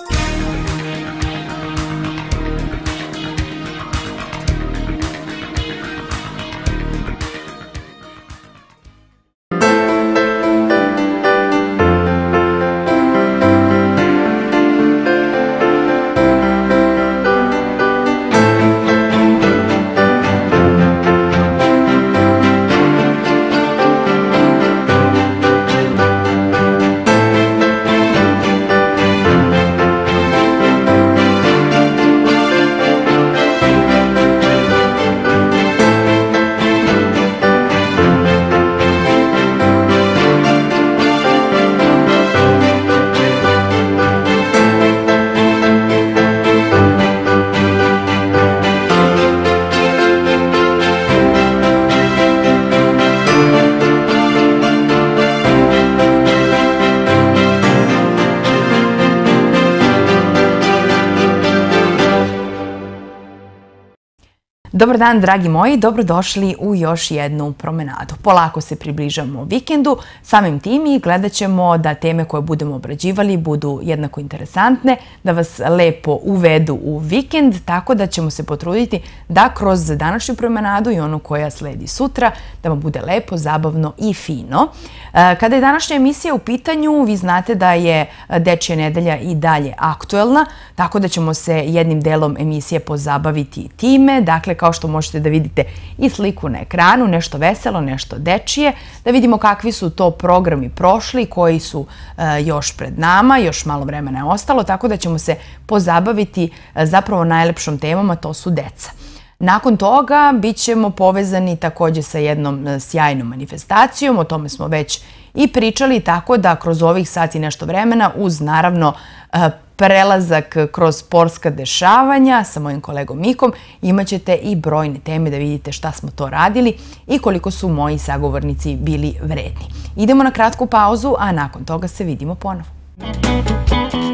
Música Dobar dan, dragi moji, dobrodošli u još jednu promenadu. Polako se približamo vikendu, samim tim i gledat ćemo da teme koje budemo obrađivali budu jednako interesantne, da vas lepo uvedu u vikend, tako da ćemo se potruditi da kroz današnju promenadu i onu koja sledi sutra, da vam bude lepo, zabavno i fino. E, kada je današnja emisija u pitanju, vi znate da je Dečija nedelja i dalje aktuelna, tako da ćemo se jednim delom emisije pozabaviti time, dakle kao što što možete da vidite i sliku na ekranu, nešto veselo, nešto dečije, da vidimo kakvi su to programi prošli, koji su e, još pred nama, još malo vremena je ostalo, tako da ćemo se pozabaviti e, zapravo najlepšom temom, a to su deca. Nakon toga bit ćemo povezani takođe sa jednom e, sjajnom manifestacijom, o tome smo već i pričali, tako da kroz ovih sati nešto vremena uz naravno prelazak kroz sportska dešavanja sa mojim kolegom Mikom. Imaćete i brojne teme da vidite šta smo to radili i koliko su moji sagovornici bili vredni. Idemo na kratku pauzu, a nakon toga se vidimo ponovo. Thank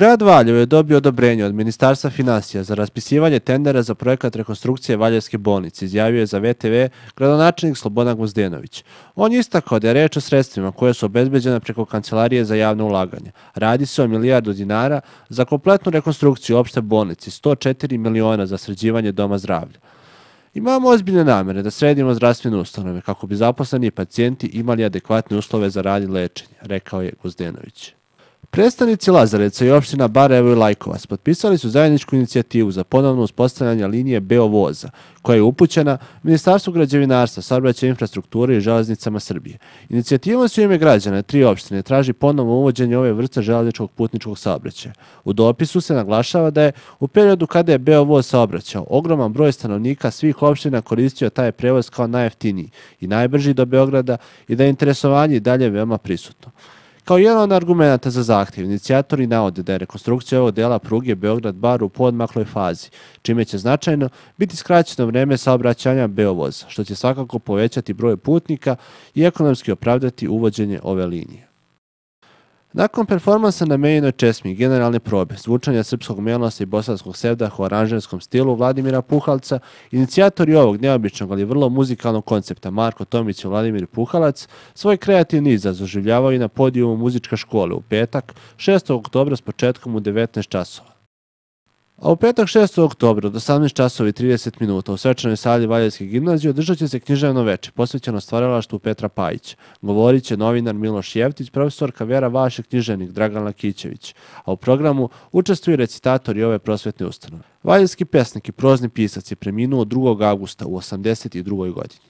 Grad Valjevo je dobio odobrenje od Ministarstva financija za raspisivanje tendera za projekat rekonstrukcije Valjevske bolnice, izjavio je za VTV gradonačelnik Slobodan Guzdenović. On je istakao da je reč o sredstvima koje su obezbeđena preko Kancelarije za javno ulaganje. Radi se o milijardu dinara za kompletnu rekonstrukciju opšte bolnice, 104 miliona za sređivanje doma zdravlja. Imamo ozbiljne namere da sredimo zdravstvene ustanove kako bi zaposleni i pacijenti imali adekvatne uslove za rad i lečenje, rekao je Guzdenović. Predstavnici Lazareca i opština Barevo i Lajkovac potpisali su zajedničku inicijativu za ponovno uspostavljanje linije Beovoza, koja je upućena Ministarstvu građevinarstva, saobraćaja infrastrukture i železnicama Srbije. Inicijativa su ime građana tri opštine traži ponovno uvođenje ove vrste železničkog putničkog saobraćaja. U dopisu se naglašava da je u periodu kada je Beovoz saobraćao, ogroman broj stanovnika svih opština koristio taj prevoz kao najjeftiniji i najbrži do Beograda i da je interesovanje i dalje veoma prisutno. Kao jedan od argumenta za zahtjev, inicijatori navode da je rekonstrukcija ovog dela pruge Beograd-Bar u podmakloj fazi, čime će značajno biti skraćeno vreme saobraćanja Beovoza, što će svakako povećati broj putnika i ekonomski opravdati uvođenje ove linije. Nakon performansa na menjenoj česmi generalne probe, zvučanja srpskog melosa i bosanskog sevdaha u aranžerskom stilu Vladimira Puhalca, inicijatori ovog neobičnog ali vrlo muzikalnog koncepta Marko Tomić i Vladimir Puhalac svoj kreativni izaz oživljavaju na podijumu muzička škole u petak 6. oktobra s početkom u 19 časova. A u petak 6. oktobra od 18 časova i 30 minuta u svečanoj sali Valjevske gimnazije održat će se književno veče posvećeno stvaralaštu Petra Pajić. Govorit će novinar Miloš Jevtić, profesorka Vera Vaš i književnik Dragan Lakićević, a u programu učestvuju recitatori ove prosvetne ustanove. Valjevski pesnik i prozni pisac je preminuo 2. augusta u 82. godini.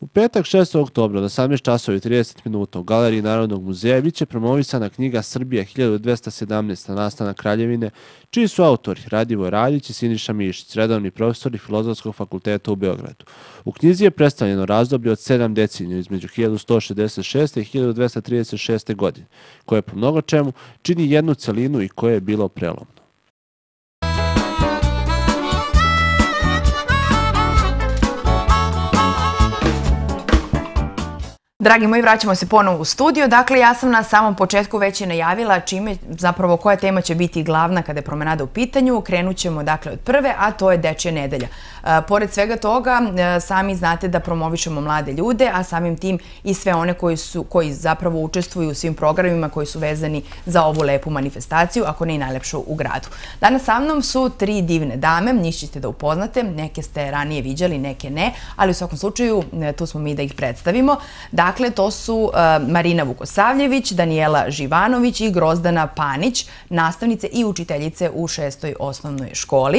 U petak 6. oktobra od 18 časova i 30 minuta u Galeriji Narodnog muzeja biće promovisana knjiga Srbija 1217 na nastana Kraljevine, čiji su autori Radivo Radić i Siniša Mišić, redovni profesori Filozofskog fakulteta u Beogradu. U knjizi je predstavljeno razdoblje od 7 decenija između 1166. i 1236. godine, koje po mnogo čemu čini jednu celinu i koje je bilo prelom. Dragi moji, vraćamo se ponovo u studio. Dakle, ja sam na samom početku već i najavila čime, zapravo koja tema će biti glavna kada je promenada u pitanju. Krenut ćemo dakle od prve, a to je Dečja nedelja. E, pored svega toga, e, sami znate da promovišemo mlade ljude, a samim tim i sve one koji, su, koji zapravo učestvuju u svim programima koji su vezani za ovu lepu manifestaciju, ako ne i najlepšu u gradu. Danas sa mnom su tri divne dame, njih ćete da upoznate, neke ste ranije viđali, neke ne, ali u svakom slučaju e, tu smo mi da ih predstavimo. Dakle, Dakle, to su e, Marina Vukosavljević, Danijela Živanović i Grozdana Panić, nastavnice i učiteljice u šestoj osnovnoj školi.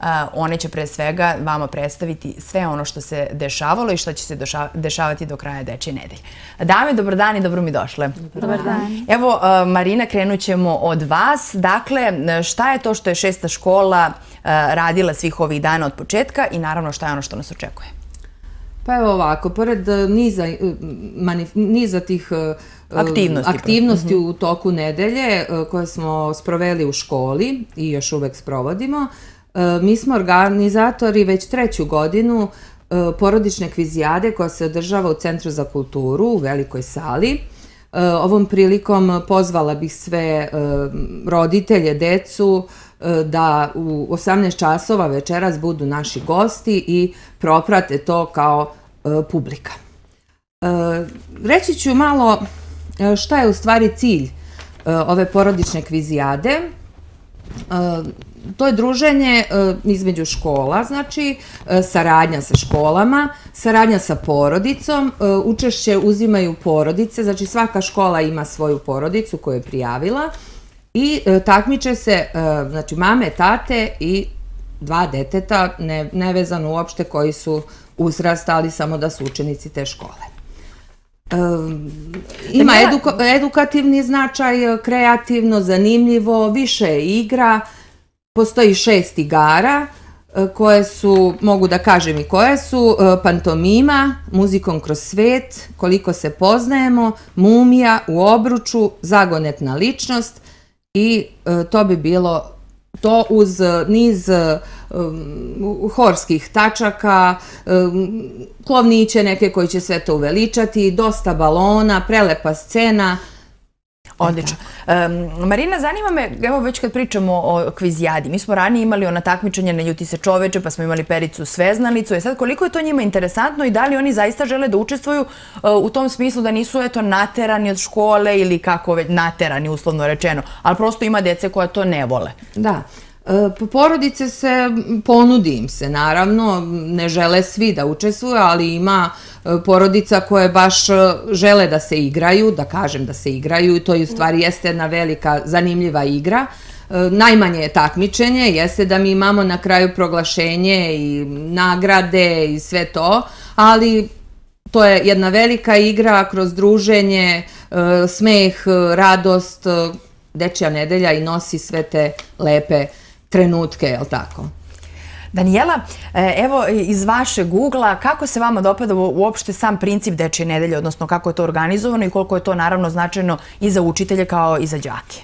E, one će pre svega vama predstaviti sve ono što se dešavalo i što će se dešavati do kraja Dečje nedelje. Dame, dobar dan i dobro mi došle. Dobar dan. Evo, e, Marina, krenut ćemo od vas. Dakle, šta je to što je šesta škola radila svih ovih dana od početka i naravno šta je ono što nas očekuje? Pa evo ovako, pored e, niza, e, niza tih e, aktivnosti, pa. u toku nedelje koje smo sproveli u školi i još uvek sprovodimo, mi smo organizatori već treću godinu porodične kvizijade koja se održava u Centru za kulturu u Velikoj sali. Ovom prilikom pozvala bih sve roditelje, decu, da u 18 časova večeras budu naši gosti i proprate to kao E, publika. E, reći ću malo e, šta je u stvari cilj ove porodične kvizijade. To je druženje između škola, znači saradnja sa školama, saradnja sa porodicom, učešće uzimaju porodice, znači svaka škola ima svoju porodicu koju je prijavila i takmiče se znači mame, tate i dva deteta, ne, nevezano uopšte koji su uzrasta, ali samo da su učenici te škole. Dakle, ima edukativni značaj, kreativno, zanimljivo, više igra, postoji šest igara e, koje su, mogu da kažem i koje su, e, pantomima, muzikom kroz svet, koliko se poznajemo, mumija u obruču, zagonetna ličnost i e, to bi bilo to uz niz um, horskih tačaka, um, klovniće neke koji će sve to uveličati, dosta balona, prelepa scena, Odlično. Um, Marina, zanima me, evo već kad pričamo o kvizijadi, mi smo ranije imali ona takmičenja na ljuti se čoveče, pa smo imali pericu sveznalicu, e sad koliko je to njima interesantno i da li oni zaista žele da učestvuju uh, u tom smislu da nisu eto naterani od škole ili kako već naterani uslovno rečeno, ali prosto ima dece koja to ne vole. Da. Porodice se, ponudi im se naravno, ne žele svi da učestvuju, ali ima e, porodica koje baš e, žele da se igraju, da kažem da se igraju i to u stvari jeste jedna velika zanimljiva igra. E, najmanje je takmičenje, jeste da mi imamo na kraju proglašenje i nagrade i sve to, ali to je jedna velika igra kroz druženje, smeh, radost, dečja nedelja i nosi sve te lepe trenutke, jel tako? Danijela, e, evo iz vašeg ugla, kako se vama dopada uopšte sam princip Dečje nedelje, odnosno kako je to organizovano i koliko je to naravno značajno i za učitelje kao i za đake?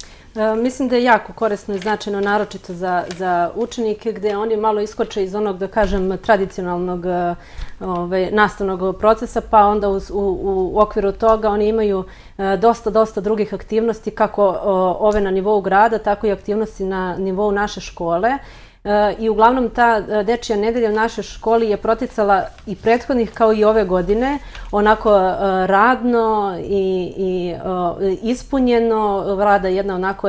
Mislim da je jako korisno i značajno, naročito za, za učenike, gde oni malo iskoče iz onog, da kažem, tradicionalnog e, ovaj, nastavnog procesa, pa onda uz, u, u okviru toga oni imaju e, dosta, dosta drugih aktivnosti, kako ove na nivou grada, tako i aktivnosti na nivou naše škole. Eh, i uglavnom ta eh, dečija nedelja u našoj školi je proticala i prethodnih kao i ove godine, onako eh, radno i, i ispunjeno, vlada jedna onako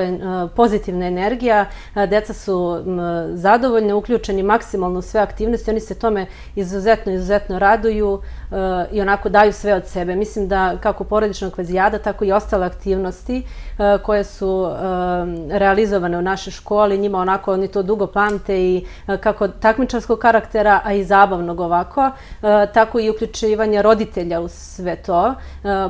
pozitivna energija, deca su mm, zadovoljne, uključeni maksimalno u sve aktivnosti, oni se tome izuzetno, izuzetno raduju i onako daju sve od sebe. Mislim da kako porodična kvazijada, tako i ostale aktivnosti koje su realizovane u našoj školi, njima onako oni to dugo pamte, imate i e, kako takmičarskog karaktera, a i zabavnog ovako, e, tako i uključivanje roditelja u sve to. E,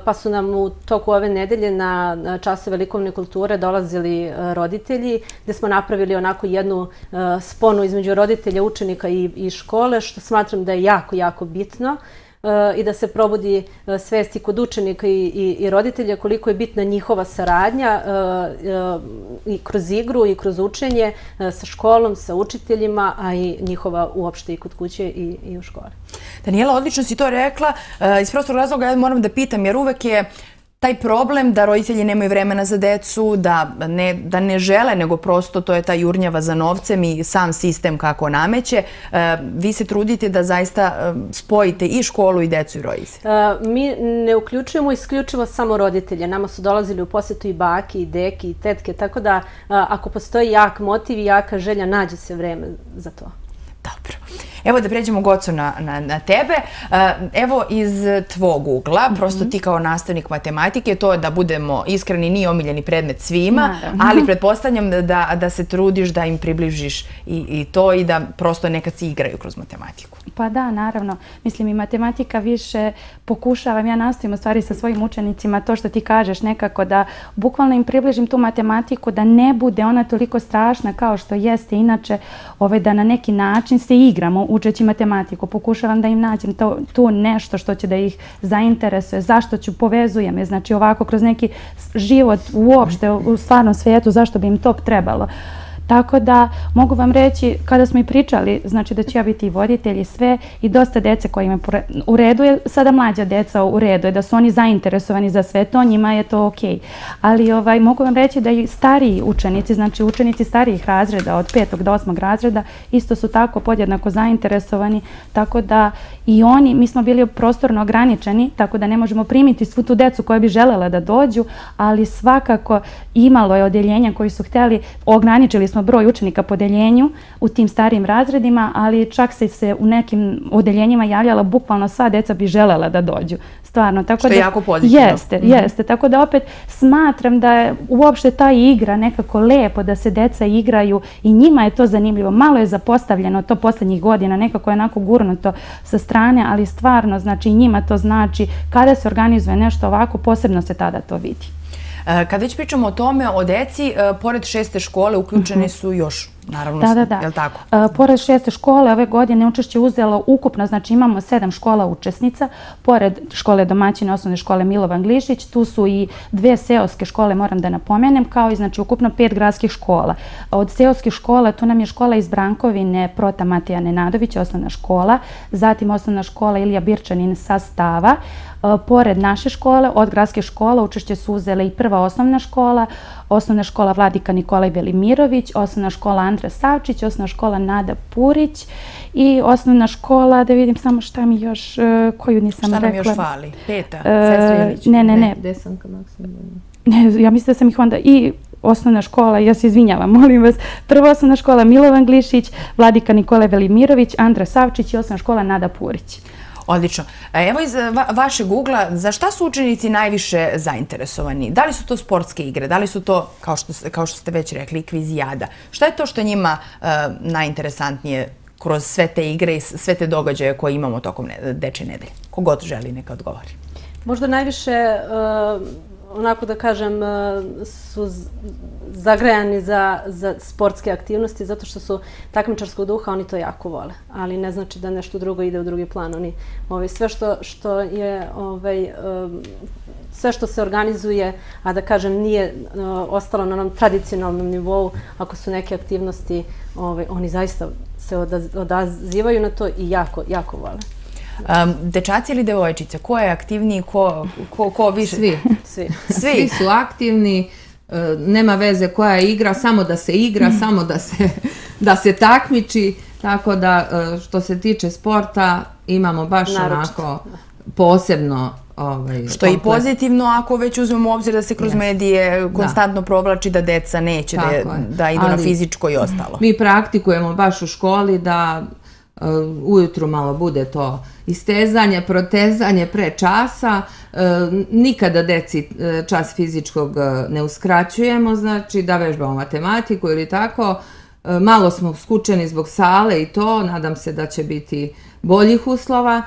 pa su nam u toku ove nedelje na čase velikovne kulture dolazili roditelji, gde smo napravili onako jednu sponu između roditelja, učenika i, i škole, što smatram da je jako, jako bitno. E, i da se probudi e, svesti kod učenika i, i, roditelja koliko je bitna njihova saradnja e, i kroz igru i kroz učenje sa školom, sa učiteljima, a i njihova uopšte i kod kuće i, i u školi. Danijela, odlično si to rekla. Iz prostora razloga ja moram da pitam, jer uvek je taj problem da roditelji nemaju vremena za decu, da ne, da ne žele, nego prosto to je ta jurnjava za novcem i sam sistem kako nameće. E, vi se trudite da zaista e, spojite i školu i decu i roditelje. E, mi ne uključujemo isključivo samo roditelje. Nama su dolazili u posetu i baki, i deki, i tetke, tako da ako postoji jak motiv i jaka želja, nađe se vreme za to. Dobro. Evo da pređemo gocu na, na, na tebe. E, evo iz tvog ugla, mhm. prosto ti kao nastavnik matematike, to da budemo iskreni nije omiljeni predmet svima, ali pretpostavljam da, da se trudiš da im približiš i, i to i da prosto nekad si igraju kroz matematiku. Pa da, naravno. Mislim i matematika više pokušavam, ja nastavim u stvari sa svojim učenicima to što ti kažeš nekako da bukvalno im približim tu matematiku da ne bude ona toliko strašna kao što jeste inače, ove, ovaj, da na neki način se igramo učeći matematiku. Pokušavam da im nađem to, tu nešto što će da ih zainteresuje, zašto ću povezujem je, znači ovako kroz neki život uopšte u stvarnom svijetu, zašto bi im to trebalo. Tako da mogu vam reći, kada smo i pričali, znači da će ja biti i voditelj i sve i dosta dece koji me u redu je, sada mlađa deca u redu je, da su oni zainteresovani za sve to, njima je to okej. Okay. Ali ovaj, mogu vam reći da i stariji učenici, znači učenici starijih razreda od petog do osmog razreda, isto su tako podjednako zainteresovani, tako da i oni, mi smo bili prostorno ograničeni, tako da ne možemo primiti svu tu decu koja bi želela da dođu, ali svakako imalo je odjeljenja koji su hteli, ograničili smo smo broj učenika po deljenju u tim starijim razredima, ali čak se se u nekim odeljenjima javljala bukvalno sva deca bi želela da dođu. Stvarno. Tako Što da, jako pozitivno. Jeste, mhm. jeste. Tako da opet smatram da je uopšte ta igra nekako lepo da se deca igraju i njima je to zanimljivo. Malo je zapostavljeno to poslednjih godina, nekako je onako gurnuto sa strane, ali stvarno znači njima to znači kada se organizuje nešto ovako, posebno se tada to vidi. Kad već pričamo o tome, o deci, e, pored šeste škole uključeni mhm. su još Naravno, da, da, da. je li tako? A, e, pored šeste škole ove godine učešće uzela ukupno, znači imamo sedam škola učesnica, pored škole domaćine osnovne škole Milovan Glišić, tu su i dve seoske škole, moram da napomenem, kao i znači ukupno pet gradskih škola. Od seoskih škola tu nam je škola iz Brankovine Prota Matija Nenadović, osnovna škola, zatim osnovna škola Ilija Birčanin sa stava, e, pored naše škole, od gradske škole učešće su uzela i prva osnovna škola, osnovna škola Vladika Nikolaj Velimirović, osnovna škola Andra Savčić, osnovna škola Nada Purić i osnovna škola, da vidim samo šta mi još, e, koju nisam rekla. Šta nam još fali? Peta, Cezrelić? Ne, ne, ne. Desanka maksimum. Ne, ja mislim da sam ih onda i osnovna škola, ja se izvinjavam, molim vas, prva osnovna škola Milovan Glišić, Vladika Nikole Velimirović, Andra Savčić i osnovna škola Nada Purić. Odlično. E, evo iz vašeg ugla, za šta su učenici najviše zainteresovani? Da li su to sportske igre? Da li su to, kao što, kao što ste već rekli, kvizijada? Šta je to što njima e, najinteresantnije kroz sve te igre i sve te događaje koje imamo tokom ne, deče nedelje? Kogod želi neka odgovori. Možda najviše e, onako da kažem, e, su zagrejani za, za sportske aktivnosti zato što su takmičarskog duha, oni to jako vole. Ali ne znači da nešto drugo ide u drugi plan. Oni, ovaj, sve što, što je, ovaj, e, sve što se organizuje, a da kažem nije e, ostalo na onom tradicionalnom nivou, ako su neke aktivnosti, ovaj, oni zaista se odazivaju na to i jako, jako vole. Um, dečaci ili devojčice, ko je aktivniji, ko, ko, ko više? Svi. Svi. Svi. Svi su aktivni, e, nema veze koja je igra, samo da se igra, mm. samo da se, da se takmiči, tako da e, što se tiče sporta imamo baš Naročito. onako posebno Ovaj, Što je i pozitivno ako već uzmemo obzir da se kroz yes. medije da. konstantno da. provlači da deca neće da, da idu Ali, na fizičko i ostalo. Mi praktikujemo baš u školi da Uh, ujutru malo bude to istezanje, protezanje pre časa, uh, nikada deci uh, čas fizičkog ne uskraćujemo, znači da vežbamo matematiku ili tako, malo smo skučeni zbog sale i to, nadam se da će biti boljih uslova.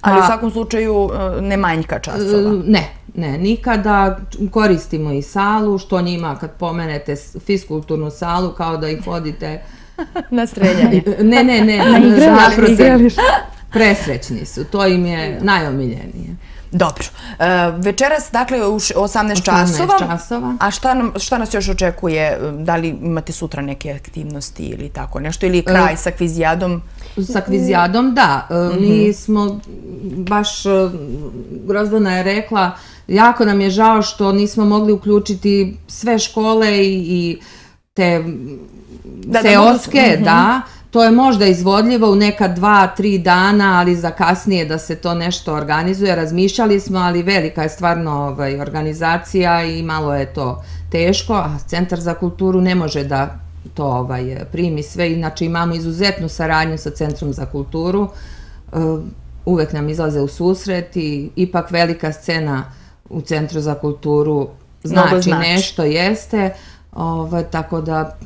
Ali u svakom slučaju ne manjka časova. Ne, ne, nikada. Koristimo i salu, što njima kad pomenete fiskulturnu salu, kao da ih vodite na streljanje. Ne, ne, ne, na igralište. Presrećni su, to im je najomiljenije. Dobro. E, večeras, dakle, u 18, 18 časova. A šta, nam, šta nas još očekuje? E, da li imate sutra neke aktivnosti ili tako nešto? Ili kraj e, sa kvizijadom? Sa kvizijadom, da. E, mhm. Mi smo, baš Grozdana je rekla, jako nam je žao što nismo mogli uključiti sve škole i, i te da, da seoske, da, mhm. to je možda izvodljivo u neka dva, tri dana, ali za kasnije da se to nešto organizuje. Razmišljali smo, ali velika je stvarno ovaj, organizacija i malo je to teško, a Centar za kulturu ne može da to ovaj, primi sve. Znači imamo izuzetnu saradnju sa Centrom za kulturu, e, uvek nam izlaze u susret i ipak velika scena u Centru za kulturu znači, znači, nešto jeste. Uh, Ovaj, tako da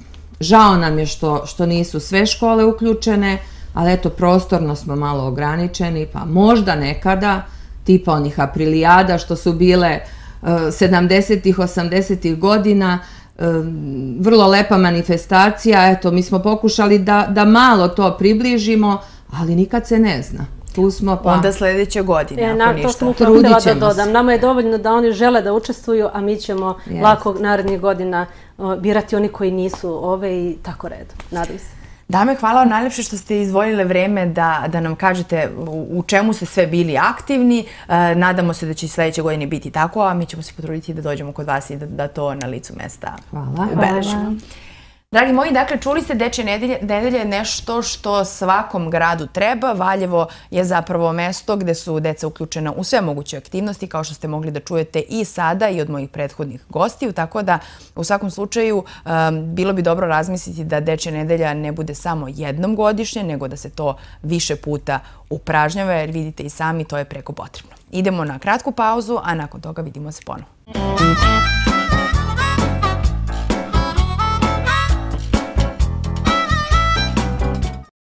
žao nam je što, što nisu sve škole uključene, ali eto prostorno smo malo ograničeni, pa možda nekada, tipa onih aprilijada što su bile 70-ih, e, 80-ih godina, e, vrlo lepa manifestacija, eto, mi smo pokušali da, da malo to približimo, ali nikad se ne zna tu smo pa... Onda sledeće godine, e, ako na, ništa. To sam upravo htjela da dodam. Se. Nama je dovoljno da oni žele da učestvuju, a mi ćemo lako narednih godina uh, birati oni koji nisu ove i tako redom. Nadam se. Dame, hvala vam najlepše što ste izvolile vreme da, da nam kažete u čemu ste sve bili aktivni. E, nadamo se da će sledeće godine biti tako, a mi ćemo se potruditi da dođemo kod vas i da, da to na licu mesta ubeležimo. Hvala. Hvala. Dragi moji, dakle, čuli ste Dečje nedelje, nedelje je nešto što svakom gradu treba. Valjevo je zapravo mesto gde su deca uključena u sve moguće aktivnosti, kao što ste mogli da čujete i sada i od mojih prethodnih gostiju. Tako da, u svakom slučaju, um, bilo bi dobro razmisliti da Dečja nedelja ne bude samo jednom godišnje, nego da se to više puta upražnjava, jer vidite i sami, to je preko potrebno. Idemo na kratku pauzu, a nakon toga vidimo se ponovo.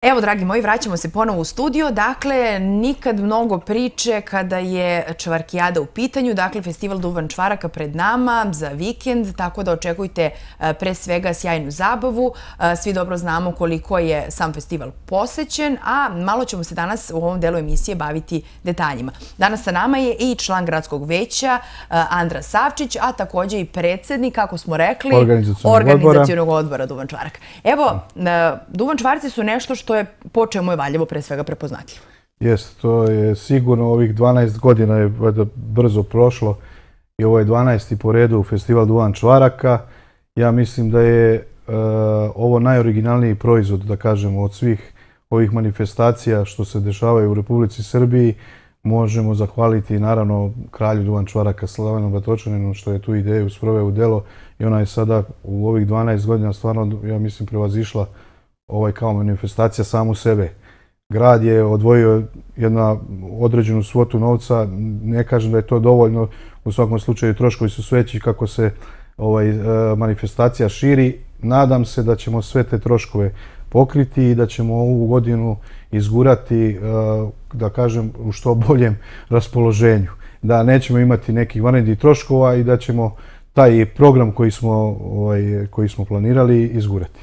Evo, dragi moji, vraćamo se ponovo u studio. Dakle, nikad mnogo priče kada je Čvarkijada u pitanju. Dakle, festival Duvan Čvaraka pred nama za vikend, tako da očekujte e, pre svega sjajnu zabavu. E, svi dobro znamo koliko je sam festival posećen, a malo ćemo se danas u ovom delu emisije baviti detaljima. Danas sa nama je i član gradskog veća e, Andra Savčić, a takođe i predsednik, kako smo rekli, organizacijonog odbora. odbora Duvan Čvaraka. Evo, Duvan Čvarci su nešto što što je, po čemu je Valjevo pre svega prepoznatljivo. Jeste, to je sigurno ovih 12 godina je brzo prošlo i ovo je 12. po redu festival Duvan Čvaraka. Ja mislim da je e, ovo najoriginalniji proizvod, da kažemo, od svih ovih manifestacija što se dešavaju u Republici Srbiji. Možemo zahvaliti naravno kralju Duvan Čvaraka Slavanu Batočaninu što je tu ideju sproveo u delo i ona je sada u ovih 12 godina stvarno, ja mislim, prevazišla uh, ovaj kao manifestacija samu sebe. Grad je odvojio jedna određenu svotu novca, ne kažem da je to dovoljno, u svakom slučaju troškovi su sveći kako se ovaj, e, manifestacija širi. Nadam se da ćemo sve te troškove pokriti i da ćemo ovu godinu izgurati, e, da kažem, u što boljem raspoloženju. Da nećemo imati nekih vanrednih troškova i da ćemo taj program koji smo, ovaj, koji smo planirali izgurati.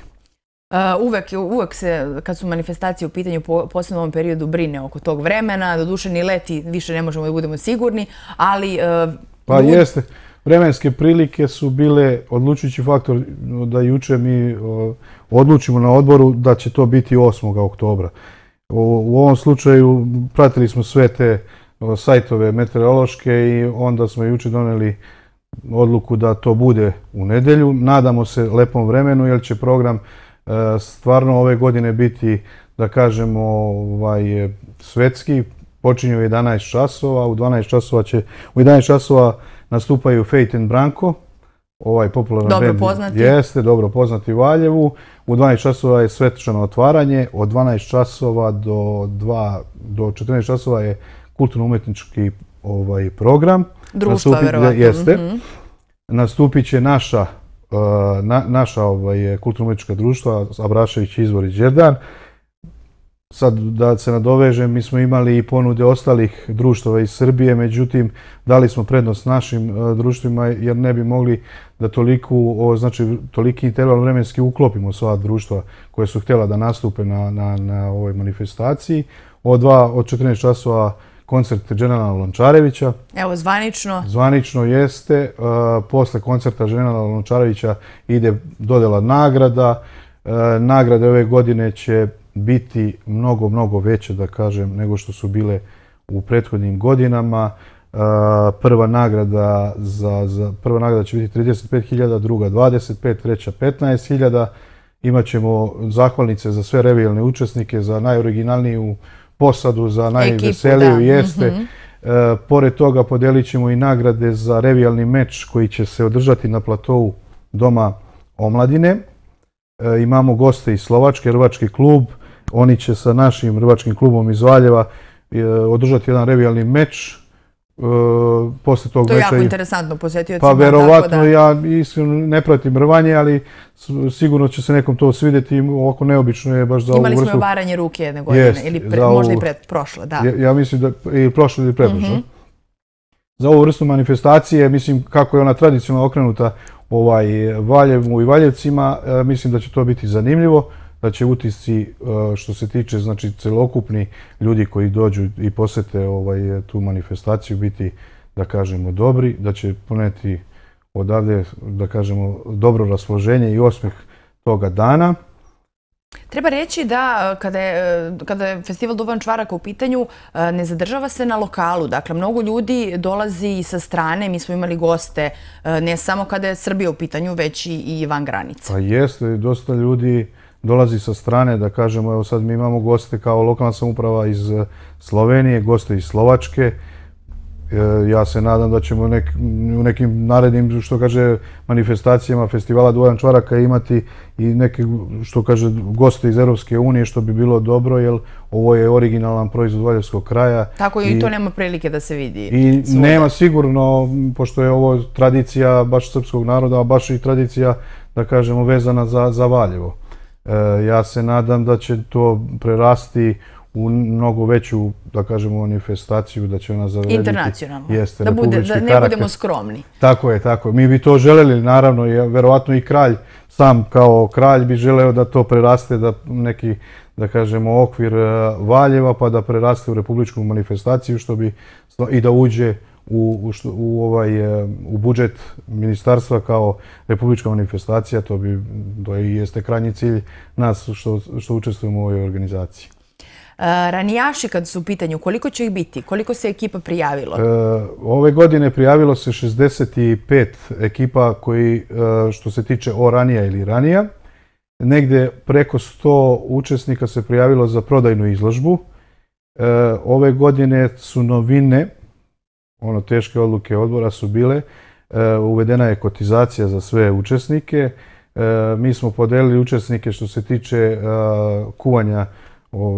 Uh, uvek, uvek se, kad su manifestacije u pitanju, po, posebno u ovom periodu, brine oko tog vremena. Doduše ni leti više ne možemo da budemo sigurni, ali... Uh, pa ljudi... jeste. Vremenske prilike su bile odlučujući faktor da juče mi odlučimo na odboru da će to biti 8. oktobra. U ovom slučaju pratili smo sve te sajtove meteorološke i onda smo juče doneli odluku da to bude u nedelju. Nadamo se lepom vremenu jer će program E, stvarno ove godine biti, da kažemo, ovaj, svetski. Počinju u 11 časova, u 12 časova će, u 11 časova nastupaju Fate and Branko, ovaj popularan dobro band poznati. jeste, dobro poznati u Valjevu. U 12 časova je svetičano otvaranje, od 12 časova do, 2, do 14 časova je kulturno-umetnički ovaj, program. Društva, Nastupi, verovatno. Jeste. Mm -hmm. Nastupit će naša Uh, na, naša ovaj, kulturno-umetnička društva, Abrašević, Izvor i Đerdan. Sad da se nadovežem, mi smo imali i ponude ostalih društava iz Srbije, međutim dali smo prednost našim uh, društvima jer ne bi mogli da toliku, o, znači, toliki interval vremenski uklopimo sva društva koja su htjela da nastupe na, na, na ovoj manifestaciji. Od, dva, od 14 časova koncert Dženana Lončarevića. Evo, zvanično. Zvanično jeste. E, posle koncerta Dženana Lončarevića ide dodela nagrada. E, nagrade ove godine će biti mnogo, mnogo veće, da kažem, nego što su bile u prethodnim godinama. E, prva nagrada, za, za, prva nagrada će biti 35.000, druga 25, treća 15.000. Imaćemo zahvalnice za sve revijalne učesnike, za najoriginalniju učesnike posadu za najveseliju da. jeste. Mm pored toga podelit ćemo i nagrade za revijalni meč koji će se održati na platovu Doma omladine. E, imamo goste iz Slovačke, Rvački klub. Oni će sa našim Rvačkim klubom iz Valjeva e, održati jedan revijalni meč Uh, posle tog meča. To je jako i, interesantno, posetio Pa da- verovatno, ja iskreno ne pratim rvanje, ali sigurno će se nekom to svidjeti i oko neobično je baš za ovu vrstu. Imali smo varanje ruke jedne godine, ili možda i pred, prošle, da. Ja, mislim da, i prošle ili predprošle. Mhm. Za ovu vrstu manifestacije, mislim kako je ona tradicionalno okrenuta ovaj, Valjevu i Valjevcima, e, mislim da će to biti zanimljivo da će utisci e, što se tiče znači celokupni ljudi koji dođu i posete ovaj tu manifestaciju biti da kažemo dobri, da će poneti odavde da kažemo dobro raspoloženje i osmeh toga dana. Treba reći da e, kada je, e, kada je festival Duvan Čvaraka u pitanju, ne zadržava se na lokalu. Dakle, mnogo ljudi dolazi i sa strane. Mi smo imali goste ne samo kada je Srbija u pitanju, već i, i van granice. Pa jeste, dosta ljudi dolazi sa strane, da kažemo, evo sad mi imamo goste kao lokalna samuprava iz eh, Slovenije, goste iz Slovačke, eh, ja se nadam da ćemo nek, u nekim narednim, što kaže, manifestacijama festivala Duvan Čvaraka imati i neke, što kaže, goste iz Europske unije, što bi bilo dobro, jer ovo je originalan proizvod Valjevskog kraja. Tako i, i to nema prilike da se vidi. I svoje. nema sigurno, pošto je ovo tradicija baš srpskog naroda, a baš i tradicija, da kažemo, vezana za, za Valjevo. E, ja se nadam da će to prerasti u mnogo veću, da kažemo, manifestaciju, da će ona zavediti. Internacionalno. Jeste, da, bude, da ne karakter. budemo skromni. Tako je, tako. Mi bi to želeli, naravno, i verovatno i kralj, sam kao kralj bi želeo da to preraste, da neki, da kažemo, okvir e, Valjeva, pa da preraste u republičku manifestaciju, što bi, i da uđe u, što, u, ovaj, e, u budžet ministarstva kao republička manifestacija, to, bi, to i jeste krajnji cilj nas što, što učestvujemo u ovoj organizaciji. E, ranijaši kad su u pitanju, koliko će ih biti? Koliko se ekipa prijavilo? E, ove godine prijavilo se 65 ekipa koji, što se tiče o ranija ili ranija. Negde preko 100 učesnika se prijavilo za prodajnu izložbu. Ove godine su novine ono teške odluke odbora su bile. E, uvedena je kotizacija za sve učesnike. E, mi smo podelili učesnike što se tiče e, kuvanja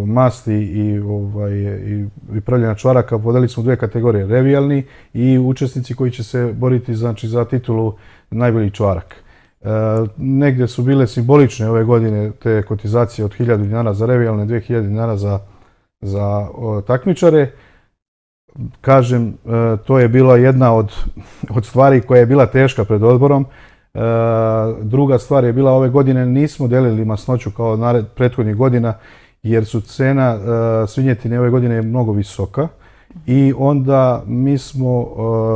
masti i, ovaj, i, i pravljena čvaraka. Podelili smo dve kategorije, revijalni i učesnici koji će se boriti znači, za titulu najbolji čvarak. Negde su bile simbolične ove godine te kotizacije od 1000 dinara za revijalne, 2000 dinara za, za o, takmičare kažem, e, to je bila jedna od, od stvari koja je bila teška pred odborom. E, druga stvar je bila ove godine nismo delili masnoću kao nared, prethodnih godina jer su cena e, svinjetine ove godine mnogo visoka. I onda mi smo...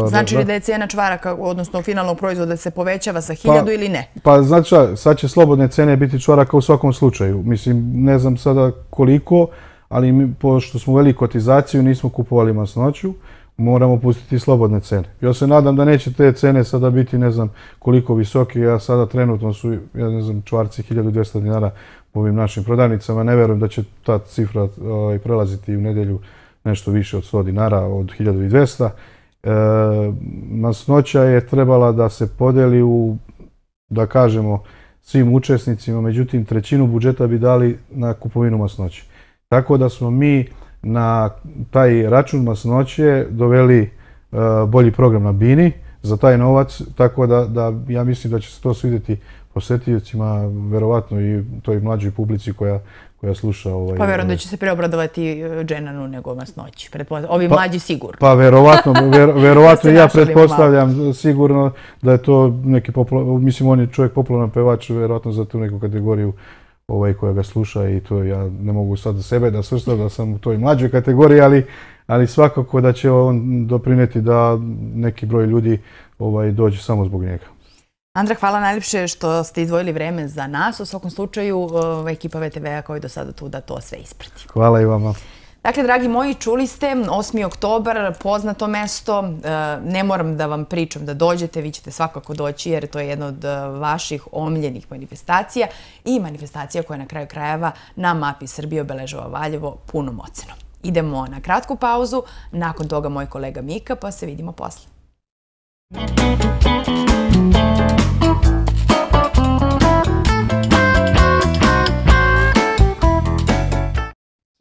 znači li da je cijena čvaraka, odnosno finalnog proizvoda, se povećava sa pa- hiljadu pa, ili ne? Pa znači, sad će slobodne cene biti čvaraka u svakom slučaju. Mislim, ne znam sada koliko, ali mi, pošto smo uveli kotizaciju, nismo kupovali masnoću, moramo pustiti slobodne cene. Ja se nadam da neće te cene sada biti, ne znam koliko visoke, ja sada trenutno su, ja ne znam, čvarci 1200 dinara u ovim našim prodavnicama, ne verujem da će ta cifra ovaj, prelaziti u nedelju nešto više od 100 dinara, od 1200. E, masnoća je trebala da se podeli u, da kažemo, svim učesnicima, međutim trećinu budžeta bi dali na kupovinu masnoće. Tako da smo mi na taj račun masnoće doveli e, bolji program na Bini za taj novac, tako da, da ja mislim da će se to svidjeti posjetiocima, verovatno i toj mlađoj publici koja koja sluša ovaj... Pa verovatno da ovaj će se preobradovati e, Dženanu nego masnoći. Ovi pa- mlađi sigurno. Pa verovatno, verovatno ja pretpostavljam sigurno da je to neki popularno, mislim on je čovjek popularan pevač, verovatno za tu neku kategoriju ovaj koja ga sluša i to ja ne mogu sad za sebe da svrstam da sam u toj mlađoj kategoriji, ali, ali svakako da će on doprineti da neki broj ljudi ovaj, dođe samo zbog njega. Andra, hvala najljepše što ste izdvojili vreme za nas. U svakom slučaju, ovaj, ekipa VTV-a koji do sada tu da to sve isprati. Hvala i vama. Dakle, dragi moji, čuli ste 8. oktobar, poznato mesto. E, ne moram da vam pričam da dođete, vi ćete svakako doći jer to je jedna od e, vaših omljenih manifestacija i manifestacija koja je na kraju krajeva na mapi Srbije obeležava Valjevo punom ocenom. Idemo na kratku pauzu, nakon toga moj kolega Mika, pa se vidimo posle. Thank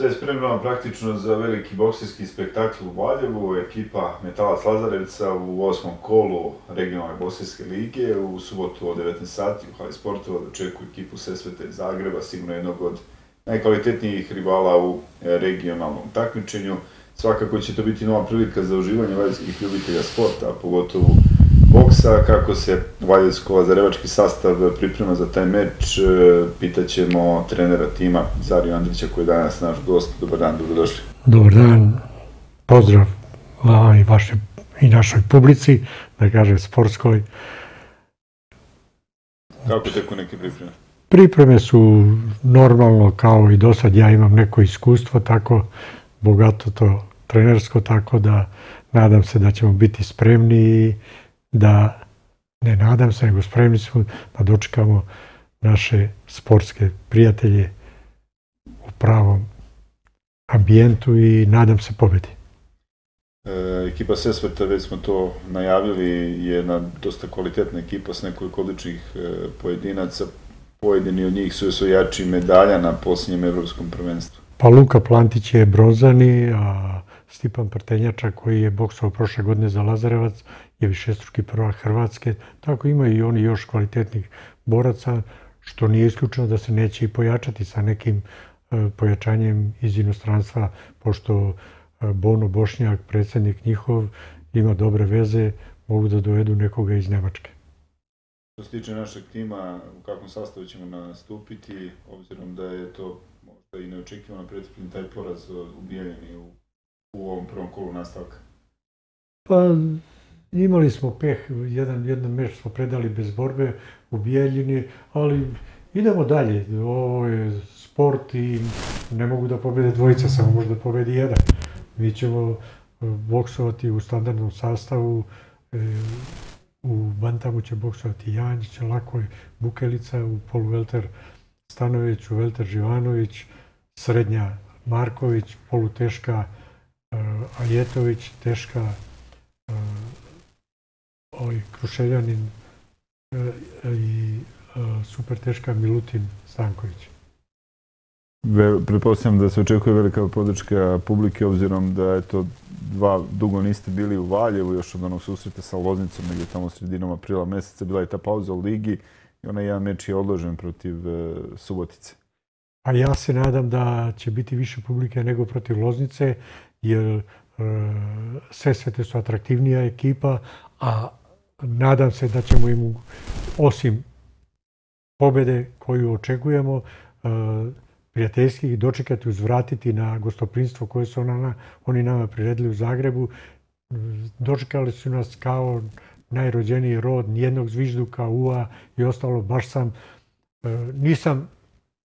se spremamo praktično za veliki bokserski spektakl u Valjevu. Ekipa Metala Lazarevca u osmom kolu regionalne bokserske lige u subotu od 19 sati u Hali Sportova dočekuje ekipu Sesvete Zagreba, sigurno jednog od najkvalitetnijih rivala u regionalnom takmičenju. Svakako će to biti nova prilika za uživanje valjevskih ljubitelja sporta, pogotovo boksa, kako se Valjevsko-Lazarevački sastav e, priprema za taj meč, e, pitaćemo trenera tima Sariju Andrića koji je danas naš gost. Dobar dan, dobrodošli. Dobar dan, pozdrav vama i vaše i našoj publici, da kažem sportskoj. Kako teku neke pripreme? Pripreme su normalno kao i do sad, ja imam neko iskustvo tako bogato to trenersko, tako da nadam se da ćemo biti spremni i da ne nadam se, nego spremni smo da dočekamo naše sportske prijatelje u pravom ambijentu i nadam se pobedi. E, ekipa Sesveta, već smo to najavili, je jedna dosta kvalitetna ekipa s nekoliko odličnih e, pojedinaca. Pojedini od njih su osvojači medalja na posljednjem evropskom prvenstvu. Pa Luka Plantić je bronzani, a Stipan Prtenjača koji je boksao prošle godine za Lazarevac, je višestruki prvak Hrvatske, tako ima i oni još kvalitetnih boraca, što nije isključeno da se neće i pojačati sa nekim e, pojačanjem iz inostranstva, pošto e, Bono Bošnjak, predsednik njihov, ima dobre veze, mogu da dovedu nekoga iz Nemačke. Što se tiče našeg tima, u kakvom sastavu ćemo nastupiti, obzirom da je to možda i neočekivano pretvrpljeni taj poraz u Bijeljani u u ovom prvom kolu nastavka? Pa, imali smo peh, jedan, jedan meč smo predali bez borbe u Bijeljini, ali idemo dalje. Ovo je sport i ne mogu da pobede dvojica, samo možda pobedi jedan. Mi ćemo e, boksovati u standardnom sastavu, e, u Bantamu će boksovati Janjić, Lakoj, Bukelica, u polu Velter Stanović, u Velter Živanović, srednja Marković, poluteška Eh, Ajetović, Teška, ovaj Kruševljanin eh, i super teška Milutin Stanković. Pretpostavljam da se očekuje velika podrška publike, obzirom da je to dva, dugo niste bili u Valjevu, još od onog susreta sa Loznicom, negdje tamo sredinom aprila meseca, bila je ta pauza u ligi i onaj jedan meč je odložen protiv Subotice. A ja se nadam da će biti više publike nego protiv Loznice, jer e, Sesvete su atraktivnija ekipa, a nadam se da ćemo im, osim pobede koju očekujemo, e, prijateljski dočekati, uzvratiti na gostoprinstvo koje su ona, oni nama priredili u Zagrebu. Dočekali su nas kao najrođeniji rod, nijednog zvižduka, ua i ostalo. Baš sam, e, nisam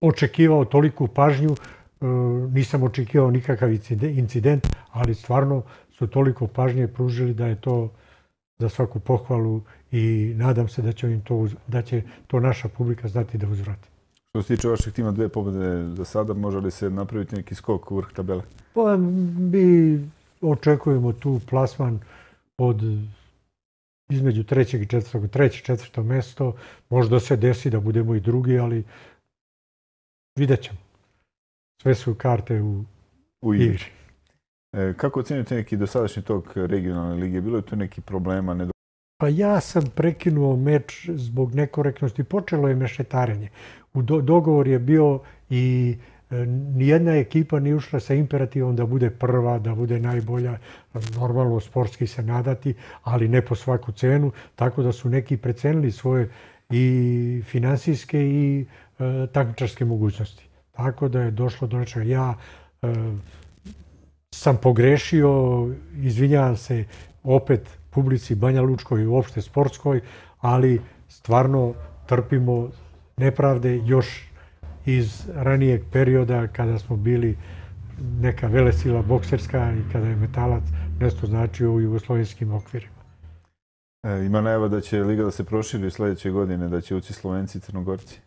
očekivao toliku pažnju E, nisam očekivao nikakav incident, ali stvarno su toliko pažnje pružili da je to za svaku pohvalu i nadam se da će, im to, da će to naša publika znati da uzvrati. Što se tiče vašeg tima, dve pobjede za sada, može li se napraviti neki skok u vrh tabele? Pa, mi očekujemo tu plasman od između trećeg i četvrtog, treće, četvrto mesto. Možda se desi da budemo i drugi, ali vidjet ćemo. Sve su karte u, u igri. E, kako ocjenjujete neki dosadašnji tok regionalne lige? Bilo je tu neki problema? Nedo... Pa ja sam prekinuo meč zbog nekorektnosti. Počelo je mešetarenje. U do, dogovor je bio i e, nijedna ekipa nije ušla sa imperativom da bude prva, da bude najbolja, normalno sportski se nadati, ali ne po svaku cenu, tako da su neki precenili svoje i finansijske i e, takmičarske mogućnosti. Tako da je došlo do nečega. Ja e, sam pogrešio, izvinjavam se opet publici Banja Lučkoj i uopšte sportskoj, ali stvarno trpimo nepravde još iz ranijeg perioda kada smo bili neka velesila bokserska i kada je metalac nešto značio u jugoslovenskim okvirima. E, ima najava da će Liga da se proširi sledeće godine, da će ući Slovenci i Crnogorci.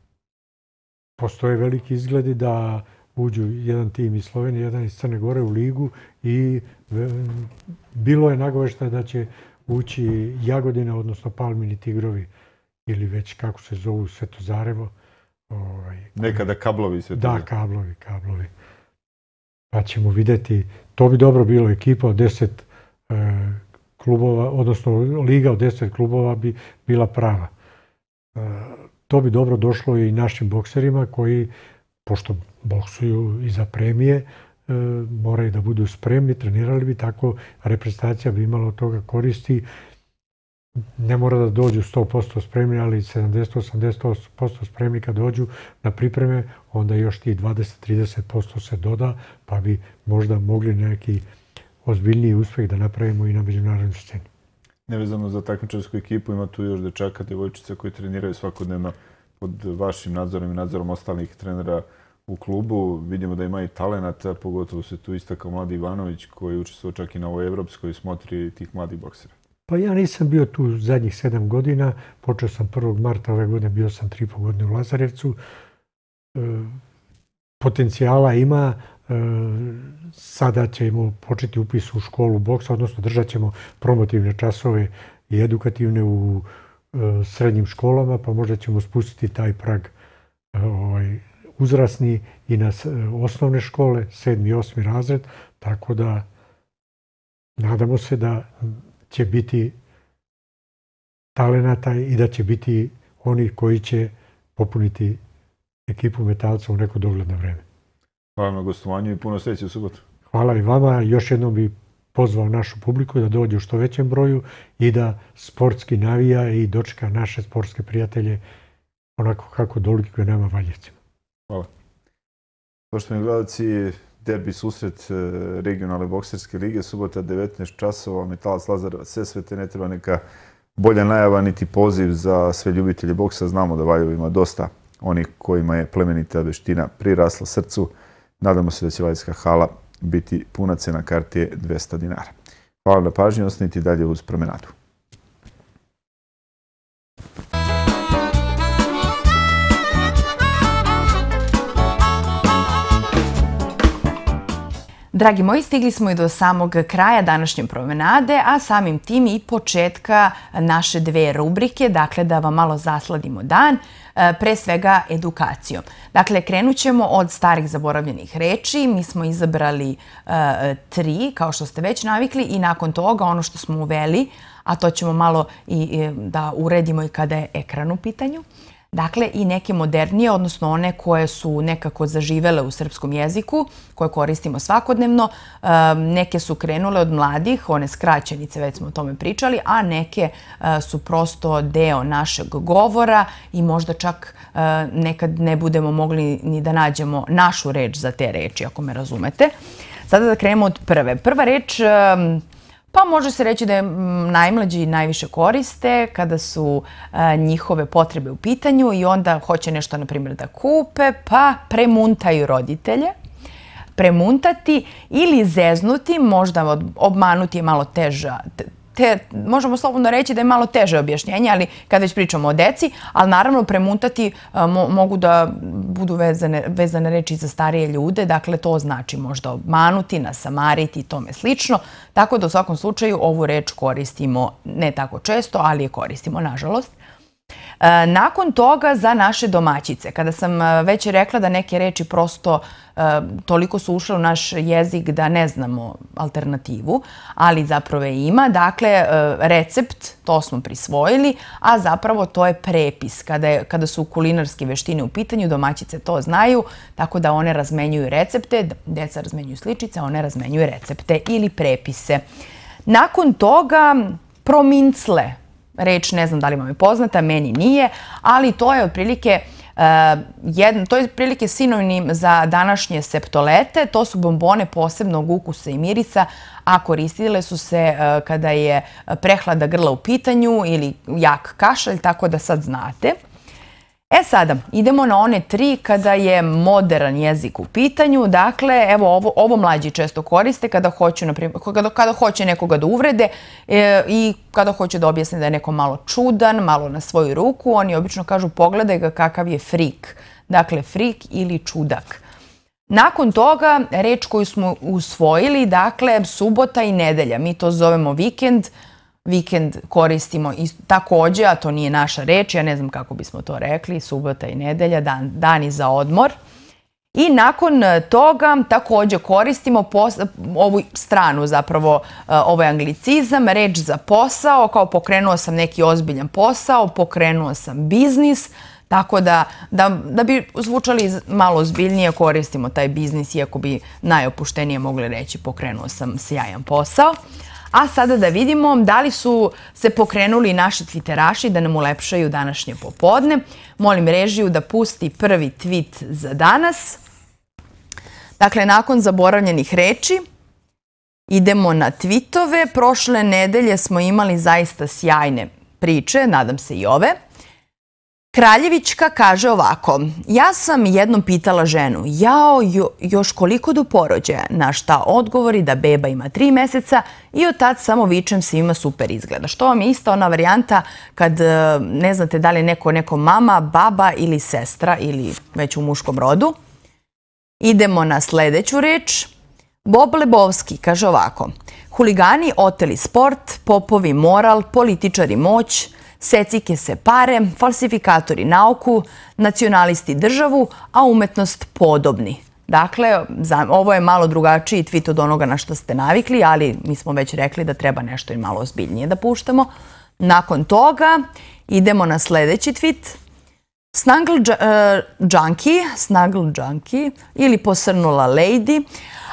Postoje veliki izgledi da uđu jedan tim iz Slovenije, jedan iz Crne Gore u ligu i e, bilo je nagovešta da će ući Jagodina, odnosno Palmini Tigrovi ili već kako se zovu Svetozarevo. Ovaj, Nekada kablovi se Da, kablovi, kablovi. Pa ćemo videti, to bi dobro bilo ekipa od deset e, klubova, odnosno liga od deset klubova bi bila prava. E, To bi dobro došlo i našim bokserima koji, pošto boksuju i za premije, e, moraju da budu spremni, trenirali bi tako, reprezentacija bi imala od toga koristi. Ne mora da dođu 100% spremni, ali 70-80% spremni kad dođu na pripreme, onda još ti 20-30% se doda, pa bi možda mogli neki ozbiljniji uspeh da napravimo i na međunarodnoj sceni nevezano za takmičarsku ekipu, ima tu još dečaka, devojčica koji treniraju svakodnevno pod vašim nadzorom i nadzorom ostalih trenera u klubu. Vidimo da ima i talenata, pogotovo se tu istakao Mladi Ivanović koji učestvuje čak i na ovoj evropskoj smotri tih mladih boksera. Pa ja nisam bio tu zadnjih sedam godina. Počeo sam 1. marta ove godine, bio sam tri po godine u Lazarevcu. E, potencijala ima, e, sada ćemo početi upis u školu boksa, odnosno držat ćemo promotivne časove i edukativne u e, srednjim školama, pa možda ćemo spustiti taj prag e, ovaj, uzrasni i na osnovne škole, sedmi i osmi razred, tako da nadamo se da će biti talenata i da će biti oni koji će popuniti ekipu Metalca u neko dogledno vreme. Hvala na gostovanju i puno sreće u subotu. Hvala i vama. Još jednom bi pozvao našu publiku da dođe u što većem broju i da sportski navija i dočeka naše sportske prijatelje onako kako dolikuje nema Valjevcima. Hvala. Poštovani gledalci, derbi susret e, regionalne bokserske lige, subota 19 časova, Metalac Lazar, sve svete ne treba neka bolja najava niti poziv za sve ljubitelje boksa. Znamo da Valjevo ima dosta onih kojima je plemenita veština prirasla srcu. Nadamo se da će Valjska hala biti puna cena kartije 200 dinara. Hvala na pažnju, ostanite dalje uz promenadu. Dragi moji, stigli smo i do samog kraja današnje promenade, a samim tim i početka naše dve rubrike, dakle da vam malo zasladimo dan. E, pre svega edukacijom. Dakle, krenut ćemo od starih zaboravljenih reči. Mi smo izabrali e, tri, kao što ste već navikli, i nakon toga ono što smo uveli, a to ćemo malo i, da uredimo i kada je ekran u pitanju. Uh, Dakle, i neke modernije, odnosno one koje su nekako zaživele u srpskom jeziku, koje koristimo svakodnevno. Neke su krenule od mladih, one skraćenice, već smo o tome pričali, a neke e, su prosto deo našeg govora i možda čak e, nekad ne budemo mogli ni da nađemo našu reč za te reči, ako me razumete. Sada da krenemo od prve. Prva reč Pa može se reći da je mm, najmlađi najviše koriste kada su e, njihove potrebe u pitanju i onda hoće nešto, na primjer, da kupe, pa premuntaju roditelje premuntati ili zeznuti, možda obmanuti je malo teža, te, možemo slobodno reći da je malo teže objašnjenje, ali kada već pričamo o deci, ali naravno premutati e, mogu da budu vezane, vezane reči za starije ljude, dakle to znači možda obmanuti, nasamariti i tome slično, tako da u svakom slučaju ovu reč koristimo ne tako često, ali je koristimo nažalost. E, nakon toga za naše domaćice, kada sam e, već rekla da neke reči prosto e, toliko su ušle u naš jezik da ne znamo alternativu, ali zapravo je ima. Dakle, recept, to smo prisvojili, a zapravo to je prepis. Kada, je, kada su kulinarske veštine u pitanju, domaćice to znaju, tako da one razmenjuju recepte, deca razmenjuju sličice, one razmenjuju recepte ili prepise. Nakon toga, promincle, reč, ne znam da li vam je poznata, meni nije, ali to je otprilike eh, jedan, to je prilike sinonim za današnje septolete, to su bombone posebnog ukusa i mirisa, a koristile su se eh, kada je prehlada grla u pitanju ili jak kašalj, tako da sad znate. E sada, idemo na one tri kada je modern jezik u pitanju. Dakle, evo ovo, ovo mlađi često koriste kada hoću, naprimjer, kada, kada hoće nekoga da uvrede e, i kada hoće da objasne da je neko malo čudan, malo na svoju ruku. Oni obično kažu pogledaj ga kakav je frik. Dakle, frik ili čudak. Nakon toga, reč koju smo usvojili, dakle, subota i nedelja, mi to zovemo vikend, vikend, vikend koristimo takođe, a to nije naša reč, ja ne znam kako bismo to rekli, subota i nedelja, dan, dani za odmor. I nakon e, toga takođe koristimo pos, ovu stranu zapravo, e, ovaj anglicizam, reč za posao, kao pokrenuo sam neki ozbiljan posao, pokrenuo sam biznis, Tako da, da, da bi zvučali malo ozbiljnije, koristimo taj biznis, iako bi najopuštenije mogli reći pokrenuo sam sjajan posao. Uh, A sada da vidimo da li su se pokrenuli naši tviteraši da nam ulepšaju današnje popodne. Molim režiju da pusti prvi tvit za danas. Dakle, nakon zaboravljenih reči, idemo na tvitove. Prošle nedelje smo imali zaista sjajne priče, nadam se i ove. Kraljevićka kaže ovako, ja sam jednom pitala ženu, jao, još koliko do porođaja, na šta odgovori da beba ima tri meseca i od tad samo vičem svima super izgleda. Što vam je ista ona varijanta kad e, ne znate da li je neko, neko mama, baba ili sestra ili već u muškom rodu. Idemo na sledeću reč. Bob Lebovski kaže ovako, huligani oteli sport, popovi moral, političari moć, secike se pare, falsifikatori nauku, nacionalisti državu, a umetnost podobni. Dakle, ovo je malo drugačiji tweet od onoga na što ste navikli, ali mi smo već rekli da treba nešto i malo ozbiljnije da puštamo. Nakon toga idemo na sledeći tweet. Snuggle uh, Junkie, Snuggle Junkie ili posrnula Lady,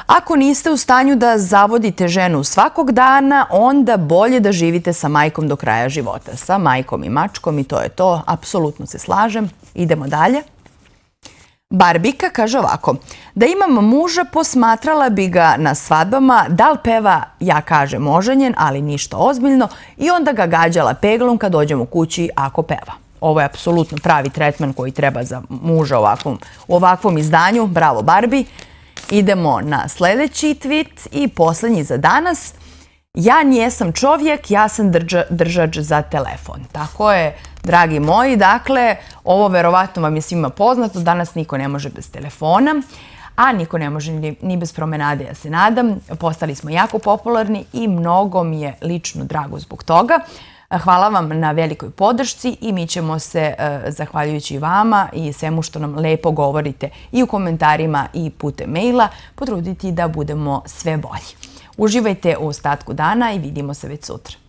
Ako niste u stanju da zavodite ženu svakog dana, onda bolje da živite sa majkom do kraja života. Sa majkom i mačkom i to je to. Apsolutno se slažem. Idemo dalje. Barbika kaže ovako, da imam muža posmatrala bi ga na svadbama, da li peva, ja kažem oženjen, ali ništa ozbiljno, i onda ga gađala peglom kad dođem u kući ako peva. Ovo je apsolutno pravi tretman koji treba za muža ovakvom, u ovakvom izdanju. Bravo Barbi. Idemo na sledeći tweet i poslednji za danas. Ja nijesam čovjek, ja sam drža, držač za telefon. Tako je, dragi moji. Dakle, ovo verovatno vam je svima poznato. Danas niko ne može bez telefona, a niko ne može ni, ni bez promenade, ja se nadam. Postali smo jako popularni i mnogo mi je lično drago zbog toga. Hvala vam na velikoj podršci i mi ćemo se, e, zahvaljujući vama i svemu što nam lepo govorite i u komentarima i putem maila, potruditi da budemo sve bolji. Uživajte u ostatku dana i vidimo se već sutra.